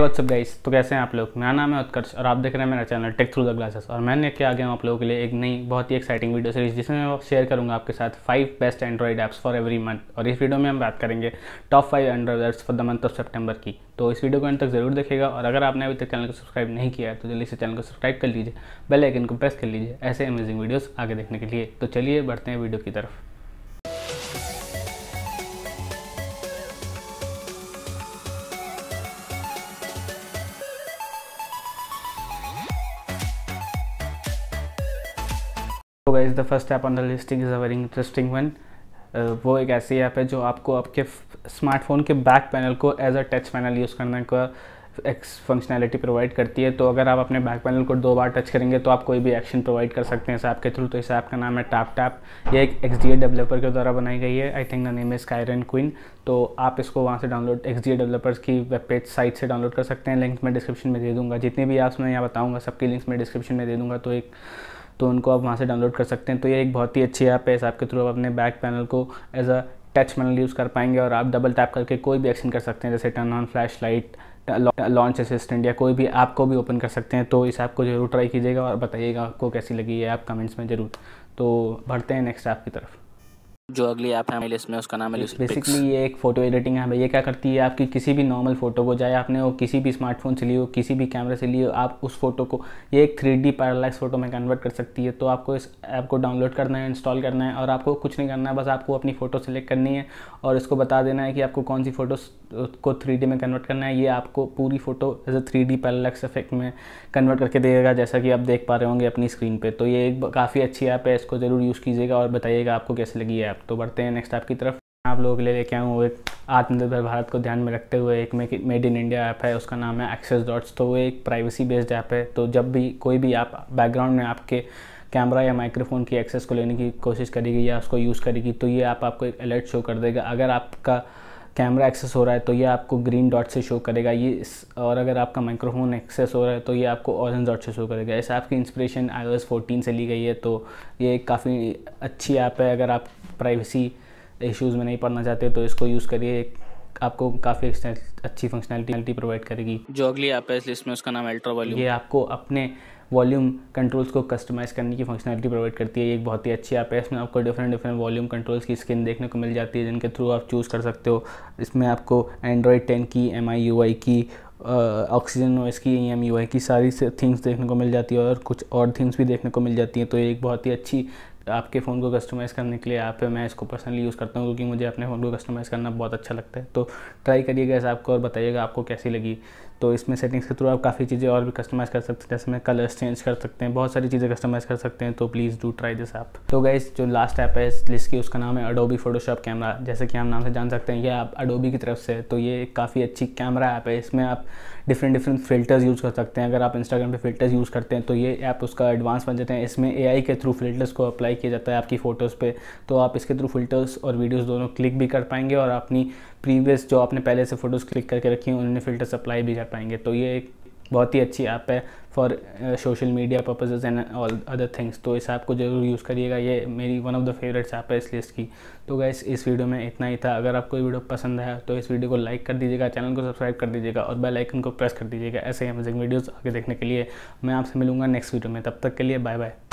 हे WhatsApp guys तो कैसे हैं आप लोग मेरा नाम है उत्कर्ष और आप देख रहे हैं मेरा channel take through the glasses और मैंने लेके आ गया हूँ आप लोगों के लिए एक नई बहुत ही एक्साइटिंग वीडियो सीरीज जिसमें मैं शेयर करूँगा आपके साथ five best android apps for every month और इस वीडियो में हम बात करेंगे top five android apps for the month of September की तो इस वीडियो को अंत तक जरूर देखेगा और अगर आपने अभी तक चैनल को सब्सक्राइब नहीं किया है तो जल्दी से चैनल को सब्सक्राइब कर लीजिए बेल आइकन को प्रेस कर लीजिए ऐसे अमेजिंग वीडियोज़ आगे देखने के लिए तो चलिए बढ़ते हैं वीडियो की तरफ तो guys the first app on the listing is a very interesting one वो एक ऐसी ऐप है जो आपको आपके स्मार्टफोन के बैक पैनल को as a touch panel use करने का एक्स फंक्शनैलिटी प्रोवाइड करती है तो अगर आप अपने बैक पैनल को दो बार टच करेंगे तो आप कोई भी एक्शन प्रोवाइड कर सकते हैं इस ऐप के थ्रू तो इस ऐप का नाम है टैप टैप ये एक एक्स डी डेवलपर के द्वारा बनाई गई है I think the name is Kieran Quinn तो आप इसको वहाँ से डाउनलोड एक्स डेवलपर्स की वेब पेज साइट से डाउनलोड कर सकते हैं लिंक मैं डिस्क्रिप्शन में दे दूँगा जितनी भी ऐप्स मैं यहाँ बताऊँगा सबकी लिंक्स मैं डिस्क्रिप्शन में दे दूँगा तो एक तो उनको आप वहाँ से डाउनलोड कर सकते हैं तो ये एक बहुत ही अच्छी ऐप है इस ऐप के थ्रू आप अपने बैक पैनल को as a touch panel use कर पाएंगे और आप डबल टैप करके कोई भी एक्शन कर सकते हैं जैसे turn on flash light launch assistant या कोई भी ऐप को भी ओपन कर सकते हैं तो इस ऐप को ज़रूर ट्राई कीजिएगा और बताइएगा आपको कैसी लगी है ऐप कमेंट्स में ज़रूर तो बढ़ते हैं नेक्स्ट ऐप की तरफ जो अगली ऐप है लिस्ट में उसका नाम है बेसिकली ये एक फोटो एडिटिंग है ये क्या करती है आपकी किसी भी नॉर्मल फोटो को चाहे आपने वो किसी भी स्मार्टफोन से लियो किसी भी कैमरे से लियो आप उस फोटो को ये एक थ्री डी पैरालाइज फोटो में कन्वर्ट कर सकती है तो आपको इस ऐप को डाउनलोड करना है इंस्टॉल करना है और आपको कुछ नहीं करना है बस आपको अपनी फ़ोटो सेलेक्ट करनी है और इसको बता देना है कि आपको कौन सी फ़ोटो को थ्री में कन्वर्ट करना है ये आपको पूरी photo as a three D parallax effect में कन्वर्ट करके देगा जैसा कि आप देख पा रहे होंगे अपनी स्क्रीन पर तो ये एक काफ़ी अच्छी ऐप है इसको ज़रूर यूज़ कीजिएगा और बताइएगा आपको कैसे लगी है ऐप तो बढ़ते हैं नेक्स्ट ऐप की तरफ आप लोगों के लिए लेके आया हूँ एक आत्मनिर्भर भारत को ध्यान में रखते हुए एक मेड इन इंडिया ऐप है उसका नाम है एक्सेस डॉट्स तो वो एक प्राइवेसी बेस्ड ऐप है तो जब भी कोई भी ऐप बैकग्राउंड में आपके कैमरा या माइक्रोफोन की एक्सेस को लेने की कोशिश करेगी या उसको यूज़ करेगी तो ये ऐप आप आपको एक अलर्ट शो कर देगा अगर आपका कैमरा एक्सेस हो रहा है तो ये आपको ग्रीन डॉट से शो करेगा ये इस और अगर आपका माइक्रोफोन एक्सेस हो रहा है तो ये आपको ऑरेंज डॉट से शो करेगा ऐसे आपकी इंस्पिरेशन आई 14 से ली गई है तो ये काफ़ी अच्छी ऐप है अगर आप प्राइवेसी इश्यूज़ में नहीं पढ़ना चाहते तो इसको यूज़ करिए आपको काफ़ी अच्छी फंक्शनैलिटी प्रोवाइड करेगी जो अगली ऐप है इस लिस्ट में उसका नाम अल्ट्रा वॉल्यूम ये आपको अपने वॉल्यूम कंट्रोल्स को कस्टमाइज़ करने की फंक्शनलिटी प्रोवाइड करती है ये एक बहुत ही अच्छी ऐप है इसमें आपको डिफरेंट डिफरेंट वॉल्यूम कंट्रोल्स की स्क्रीन देखने को मिल जाती है जिनके थ्रू आप चूज़ कर सकते हो इसमें आपको एंड्रॉयड टेन की एम आई यू आई की ऑक्सीजन नॉइस की ई एम यू आई की सारी थिंग्स देखने को मिल जाती है और कुछ और थिंग्स भी देखने को मिल जाती हैं तो ये एक बहुत ही अच्छी आपके फ़ोन को कस्टमाइज़ करने के लिए आप मैं इसको पर्सनली यूज़ करता हूँ क्योंकि मुझे अपने फ़ोन को कस्टमाइज़ करना बहुत अच्छा लगता है तो ट्राई करिएगा इस आपको और बताइएगा आपको कैसी लगी तो इसमें सेटिंग्स के थ्रू आप काफ़ी चीज़ें और भी कस्टमाइज़ कर सकते हैं जैसे में कलर्स चेंज कर सकते हैं बहुत सारी चीज़ें कस्टमाइज़ कर सकते हैं तो please do try this app तो गाइज जो लास्ट ऐप है इस लिस्ट की उसका नाम है अडोबी फोटोशॉप कैमरा जैसे कि हम नाम से जान सकते हैं ये आप अडोबी की तरफ से तो ये एक काफ़ी अच्छी कैमरा ऐप है इसमें आप डिफरेंट डिफरेंट फिल्टर्स यूज़ कर सकते हैं अगर आप इंस्टाग्राम पे फिल्टर्स यूज़ करते हैं तो ये ऐप उसका एडवांस बन जाते हैं इसमें ए के थ्रू फिल्टर्स को अप्लाई किया जाता है आपकी फ़ोटोज़ पे तो आप इसके थ्रू फिल्टर्स और वीडियोस दोनों क्लिक भी कर पाएंगे और अपनी प्रीवियस जो आपने पहले से फ़ोटोज़ क्लिक करके रखी हैं उन्होंने फिल्टर्स अप्लाई भी पाएंगे तो ये एक बहुत ही अच्छी ऐप है for social media purposes and all other things तो इस ऐप को जरूर यूज़ करिएगा ये मेरी one of the favourites app है इस लिस्ट की तो गैस इस वीडियो में इतना ही था अगर आपको ये वीडियो पसंद आया तो इस वीडियो को लाइक कर दीजिएगा चैनल को सब्सक्राइब कर दीजिएगा और बेल आइकन को प्रेस कर दीजिएगा ऐसे ही अमेजिंग वीडियोज़ आगे देखने के लिए मैं आपसे मिलूंगा नेक्स्ट वीडियो में तब तक के लिए बाय बाय